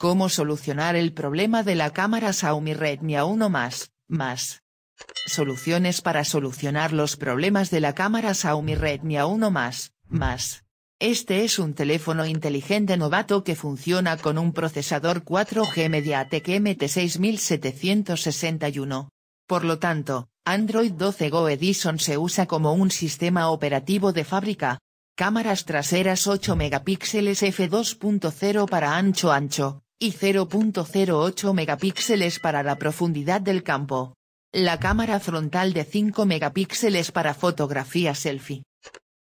Cómo solucionar el problema de la cámara Xiaomi Redmi a más, más. Soluciones para solucionar los problemas de la cámara Xiaomi Redmi a uno más, más. Este es un teléfono inteligente novato que funciona con un procesador 4G MediaTek MT6761. Por lo tanto, Android 12 Go Edison se usa como un sistema operativo de fábrica. Cámaras traseras 8 megapíxeles f2.0 para ancho ancho, y 0.08 megapíxeles para la profundidad del campo. La cámara frontal de 5 megapíxeles para fotografía selfie.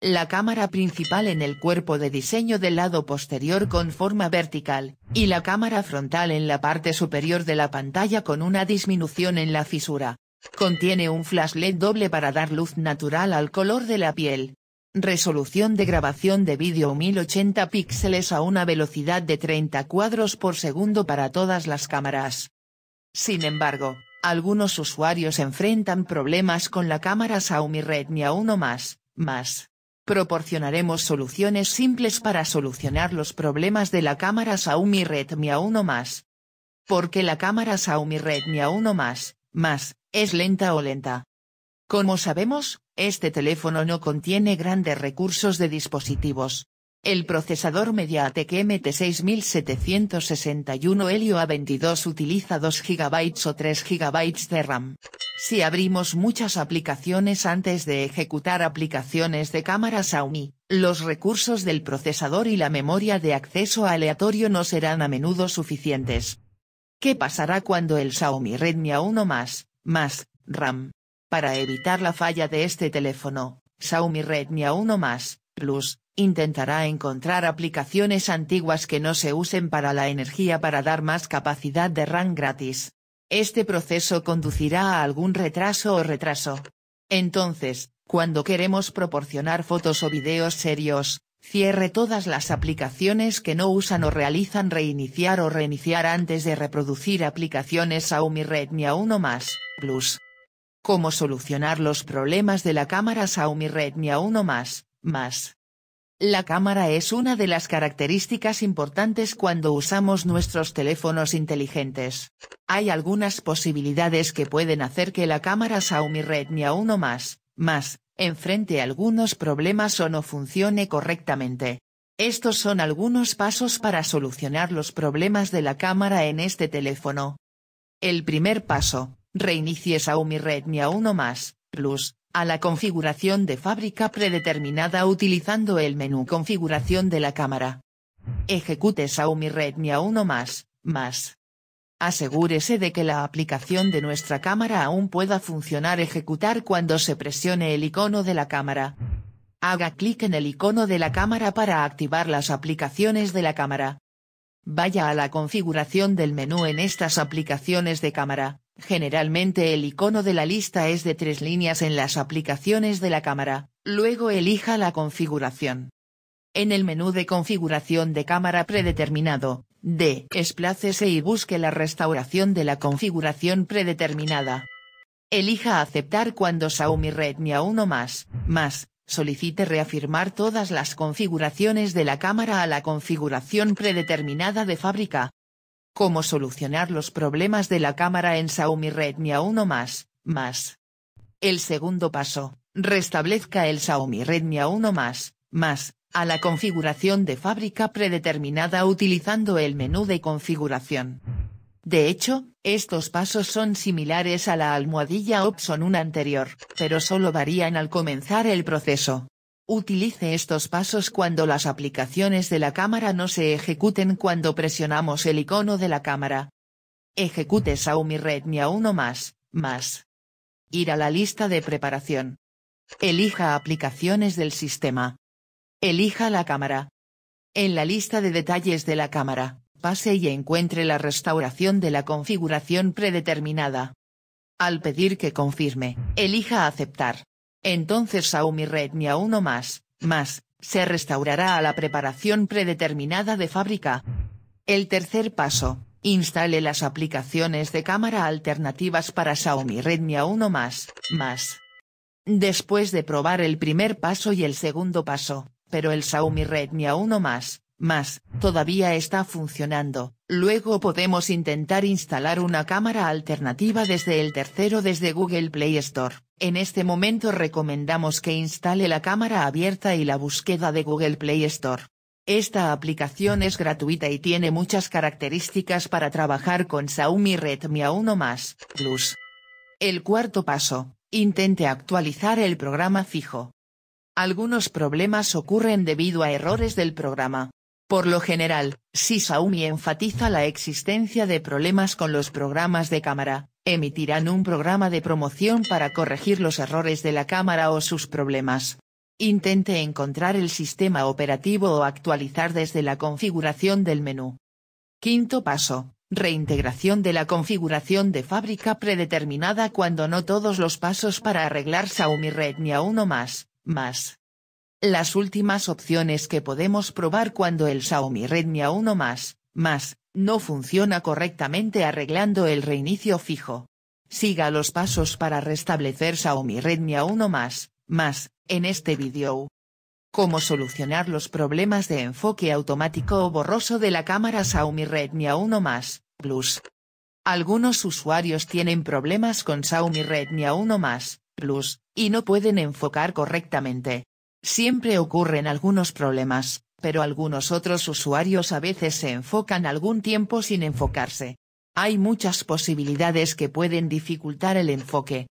La cámara principal en el cuerpo de diseño del lado posterior con forma vertical, y la cámara frontal en la parte superior de la pantalla con una disminución en la fisura. Contiene un flash LED doble para dar luz natural al color de la piel, Resolución de grabación de vídeo 1080 píxeles a una velocidad de 30 cuadros por segundo para todas las cámaras. Sin embargo, algunos usuarios enfrentan problemas con la cámara Xiaomi Redmi A1 más, más. Proporcionaremos soluciones simples para solucionar los problemas de la cámara Xiaomi Redmi A1 más. Porque la cámara Xiaomi Redmi A1 más, más, es lenta o lenta. Como sabemos, este teléfono no contiene grandes recursos de dispositivos. El procesador Mediatek MT6761 Helio A22 utiliza 2 GB o 3 GB de RAM. Si abrimos muchas aplicaciones antes de ejecutar aplicaciones de cámara Xiaomi, los recursos del procesador y la memoria de acceso aleatorio no serán a menudo suficientes. ¿Qué pasará cuando el Xiaomi Redmi A1 más, más, RAM, para evitar la falla de este teléfono, Xiaomi Redmi A1 más, Plus, intentará encontrar aplicaciones antiguas que no se usen para la energía para dar más capacidad de RAM gratis. Este proceso conducirá a algún retraso o retraso. Entonces, cuando queremos proporcionar fotos o videos serios, cierre todas las aplicaciones que no usan o realizan reiniciar o reiniciar antes de reproducir aplicaciones Xiaomi Redmi A1+, Plus. Cómo solucionar los problemas de la cámara Xiaomi Redmi A1 más, más. La cámara es una de las características importantes cuando usamos nuestros teléfonos inteligentes. Hay algunas posibilidades que pueden hacer que la cámara Xiaomi Redmi A1 más, más, enfrente algunos problemas o no funcione correctamente. Estos son algunos pasos para solucionar los problemas de la cámara en este teléfono. El primer paso, Reinicie Xiaomi Redmi A1 más, Plus, a la configuración de fábrica predeterminada utilizando el menú configuración de la cámara. Ejecute Xiaomi Redmi A1 más, más. Asegúrese de que la aplicación de nuestra cámara aún pueda funcionar ejecutar cuando se presione el icono de la cámara. Haga clic en el icono de la cámara para activar las aplicaciones de la cámara. Vaya a la configuración del menú en estas aplicaciones de cámara. Generalmente el icono de la lista es de tres líneas en las aplicaciones de la cámara, luego elija la configuración. En el menú de configuración de cámara predeterminado, D. Esplácese y busque la restauración de la configuración predeterminada. Elija aceptar cuando Xiaomi Redmi A1 más, más, solicite reafirmar todas las configuraciones de la cámara a la configuración predeterminada de fábrica, Cómo solucionar los problemas de la cámara en Xiaomi Redmi a 1 más, más. El segundo paso, restablezca el Xiaomi Redmi a 1 más, más, a la configuración de fábrica predeterminada utilizando el menú de configuración. De hecho, estos pasos son similares a la almohadilla Opson 1 anterior, pero solo varían al comenzar el proceso. Utilice estos pasos cuando las aplicaciones de la cámara no se ejecuten cuando presionamos el icono de la cámara. Ejecute Xiaomi Redmi a uno más, más. Ir a la lista de preparación. Elija aplicaciones del sistema. Elija la cámara. En la lista de detalles de la cámara, pase y encuentre la restauración de la configuración predeterminada. Al pedir que confirme, elija aceptar. Entonces Xiaomi Redmi 1 uno más, más, se restaurará a la preparación predeterminada de fábrica. El tercer paso, instale las aplicaciones de cámara alternativas para Xiaomi Redmi a uno más, más. Después de probar el primer paso y el segundo paso, pero el Xiaomi Redmi a uno más, más, todavía está funcionando, luego podemos intentar instalar una cámara alternativa desde el tercero desde Google Play Store. En este momento recomendamos que instale la cámara abierta y la búsqueda de Google Play Store. Esta aplicación es gratuita y tiene muchas características para trabajar con Xiaomi Redmi A1 más, Plus. El cuarto paso, intente actualizar el programa fijo. Algunos problemas ocurren debido a errores del programa. Por lo general, si Xiaomi enfatiza la existencia de problemas con los programas de cámara, emitirán un programa de promoción para corregir los errores de la cámara o sus problemas. Intente encontrar el sistema operativo o actualizar desde la configuración del menú. Quinto paso, reintegración de la configuración de fábrica predeterminada cuando no todos los pasos para arreglar Xiaomi Redmi a uno más, más, las últimas opciones que podemos probar cuando el Xiaomi Redmi A1 más, más, no funciona correctamente arreglando el reinicio fijo. Siga los pasos para restablecer Xiaomi Redmi A1 más, más, en este vídeo. Cómo solucionar los problemas de enfoque automático o borroso de la cámara Xiaomi Redmi A1 más, Plus. Algunos usuarios tienen problemas con Xiaomi Redmi A1 más, Plus, y no pueden enfocar correctamente. Siempre ocurren algunos problemas, pero algunos otros usuarios a veces se enfocan algún tiempo sin enfocarse. Hay muchas posibilidades que pueden dificultar el enfoque.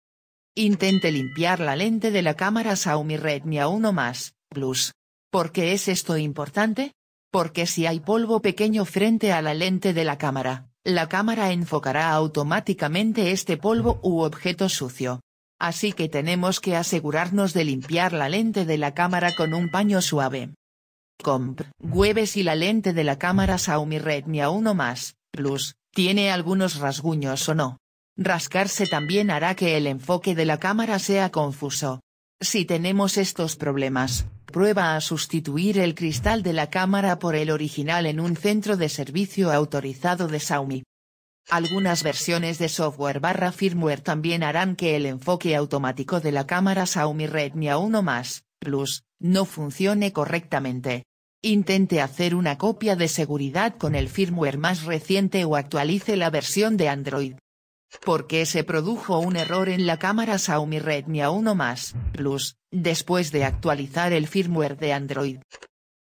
Intente limpiar la lente de la cámara Xiaomi Redmi A1 más, Plus. ¿Por qué es esto importante? Porque si hay polvo pequeño frente a la lente de la cámara, la cámara enfocará automáticamente este polvo u objeto sucio. Así que tenemos que asegurarnos de limpiar la lente de la cámara con un paño suave. Comp, Hueves y la lente de la cámara Xiaomi Redmi A1 más, Plus, tiene algunos rasguños o no. Rascarse también hará que el enfoque de la cámara sea confuso. Si tenemos estos problemas, prueba a sustituir el cristal de la cámara por el original en un centro de servicio autorizado de Xiaomi. Algunas versiones de software barra firmware también harán que el enfoque automático de la cámara Xiaomi Redmi A1 más, Plus, no funcione correctamente. Intente hacer una copia de seguridad con el firmware más reciente o actualice la versión de Android. Porque se produjo un error en la cámara Xiaomi Redmi A1 más, Plus, después de actualizar el firmware de Android.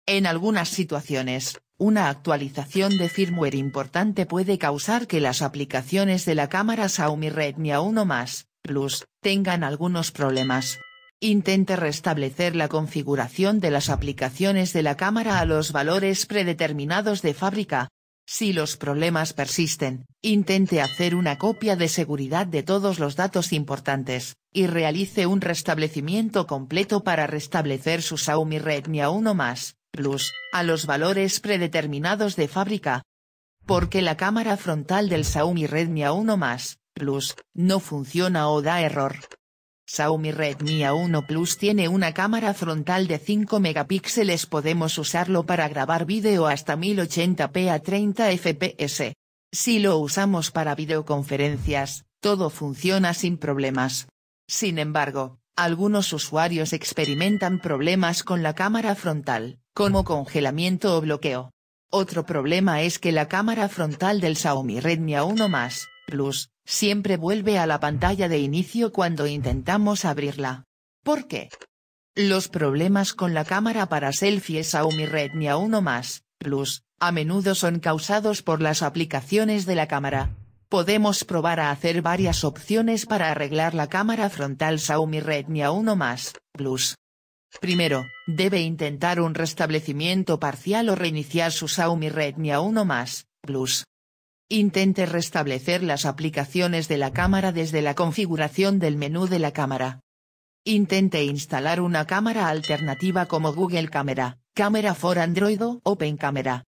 En algunas situaciones, una actualización de firmware importante puede causar que las aplicaciones de la cámara Xiaomi Redmi A1 más, Plus, tengan algunos problemas. Intente restablecer la configuración de las aplicaciones de la cámara a los valores predeterminados de fábrica. Si los problemas persisten, intente hacer una copia de seguridad de todos los datos importantes, y realice un restablecimiento completo para restablecer su Xiaomi Redmi A1+, plus, a los valores predeterminados de fábrica. Porque la cámara frontal del Xiaomi Redmi A1 plus, no funciona o da error. Xiaomi Redmi A1 Plus tiene una cámara frontal de 5 megapíxeles podemos usarlo para grabar vídeo hasta 1080p a 30 fps. Si lo usamos para videoconferencias, todo funciona sin problemas. Sin embargo, algunos usuarios experimentan problemas con la cámara frontal, como congelamiento o bloqueo. Otro problema es que la cámara frontal del Xiaomi Redmi A1 Plus, siempre vuelve a la pantalla de inicio cuando intentamos abrirla. ¿Por qué? Los problemas con la cámara para selfies Xiaomi Redmi A1 Plus, a menudo son causados por las aplicaciones de la cámara, podemos probar a hacer varias opciones para arreglar la cámara frontal Xiaomi Redmi A1 más, Plus. Primero, debe intentar un restablecimiento parcial o reiniciar su Xiaomi Redmi A1 más, Plus. Intente restablecer las aplicaciones de la cámara desde la configuración del menú de la cámara. Intente instalar una cámara alternativa como Google Camera, Camera for Android o Open Camera.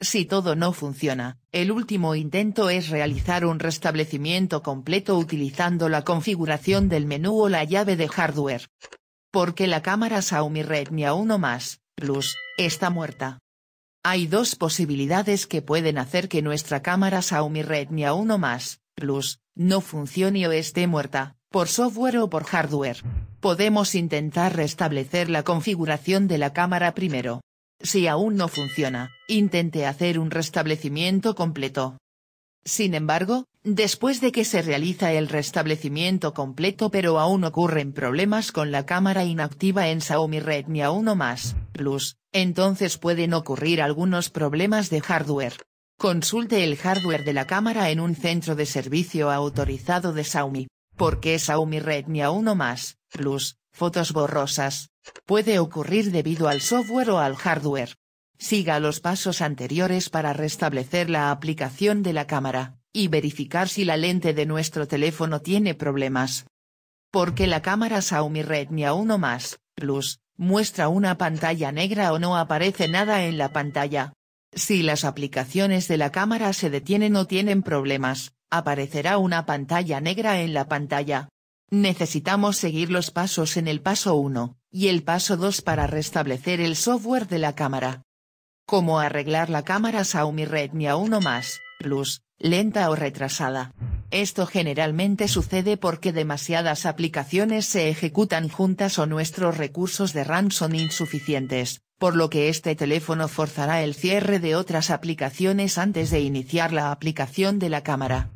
Si todo no funciona, el último intento es realizar un restablecimiento completo utilizando la configuración del menú o la llave de hardware. Porque la cámara Xiaomi Redmi A1 más, Plus, está muerta. Hay dos posibilidades que pueden hacer que nuestra cámara Xiaomi Redmi A1 más, Plus, no funcione o esté muerta, por software o por hardware. Podemos intentar restablecer la configuración de la cámara primero. Si aún no funciona, intente hacer un restablecimiento completo. Sin embargo, después de que se realiza el restablecimiento completo pero aún ocurren problemas con la cámara inactiva en Xiaomi Redmi A1 Plus, entonces pueden ocurrir algunos problemas de hardware. Consulte el hardware de la cámara en un centro de servicio autorizado de Xiaomi. Porque Xiaomi Redmi A1 más, Plus, fotos borrosas, Puede ocurrir debido al software o al hardware. Siga los pasos anteriores para restablecer la aplicación de la cámara, y verificar si la lente de nuestro teléfono tiene problemas. Porque la cámara Xiaomi Redmi A1 más, Plus, muestra una pantalla negra o no aparece nada en la pantalla. Si las aplicaciones de la cámara se detienen o tienen problemas, aparecerá una pantalla negra en la pantalla. Necesitamos seguir los pasos en el paso 1, y el paso 2 para restablecer el software de la cámara. Cómo arreglar la cámara Xiaomi Redmi A1 más, Plus, lenta o retrasada. Esto generalmente sucede porque demasiadas aplicaciones se ejecutan juntas o nuestros recursos de RAM son insuficientes, por lo que este teléfono forzará el cierre de otras aplicaciones antes de iniciar la aplicación de la cámara.